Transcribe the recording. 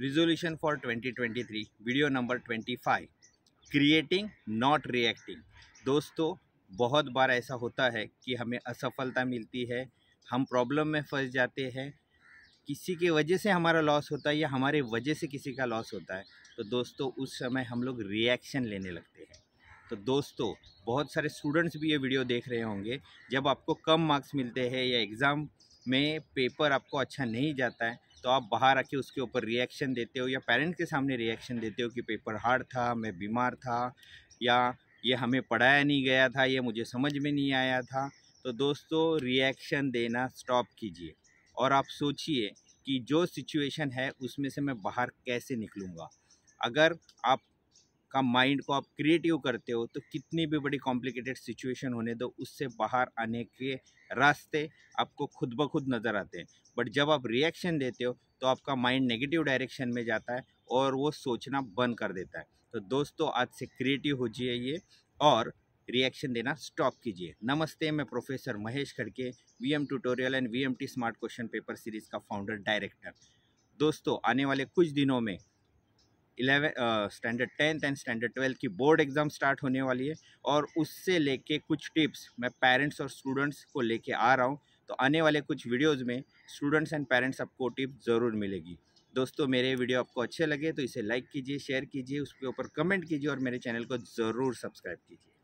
resolution for 2023 video number 25 creating not reacting दोस्तों बहुत बार ऐसा होता है कि हमें असफलता मिलती है हम प्रॉब्लम में फंस जाते हैं किसी के वजह से हमारा लॉस होता है या हमारे वजह से किसी का लॉस होता है तो दोस्तों उस समय हम लोग रिएक्शन लेने लगते हैं तो दोस्तों बहुत सारे स्टूडेंट्स भी ये वीडियो देख रहे होंगे जब आपको कम मार्क्स मिलते हैं या एग्ज़ाम में पेपर आपको अच्छा नहीं जाता है तो आप बाहर आके उसके ऊपर रिएक्शन देते हो या पेरेंट के सामने रिएक्शन देते हो कि पेपर हार्ड था मैं बीमार था या ये हमें पढ़ाया नहीं गया था ये मुझे समझ में नहीं आया था तो दोस्तों रिएक्शन देना स्टॉप कीजिए और आप सोचिए कि जो सिचुएशन है उसमें से मैं बाहर कैसे निकलूँगा अगर आप का माइंड को आप क्रिएटिव करते हो तो कितनी भी बड़ी कॉम्प्लिकेटेड सिचुएशन होने दो उससे बाहर आने के रास्ते आपको खुद ब खुद नज़र आते हैं बट जब आप रिएक्शन देते हो तो आपका माइंड नेगेटिव डायरेक्शन में जाता है और वो सोचना बंद कर देता है तो दोस्तों आज से क्रिएटिव हो जाइए और रिएक्शन देना स्टॉप कीजिए नमस्ते मैं professor Mahesh Khadke VM tutorial and VMT smart question paper series का फाउंडर डायरेक्टर दोस्तों आने वाले कुछ दिनों में eleven standard tenth and standard twelfth की बोर्ड एग्ज़ाम स्टार्ट होने वाली है और उससे लेके कुछ टिप्स मैं पेरेंट्स और स्टूडेंट्स को लेके आ रहा हूँ तो आने वाले कुछ वीडियोज़ में स्टूडेंट्स एंड पेरेंट्स आपको टिप्स ज़रूर मिलेगी दोस्तों मेरे वीडियो आपको अच्छे लगे तो इसे लाइक कीजिए शेयर कीजिए उसके ऊपर कमेंट कीजिए और मेरे चैनल को ज़रूर सब्सक्राइब कीजिए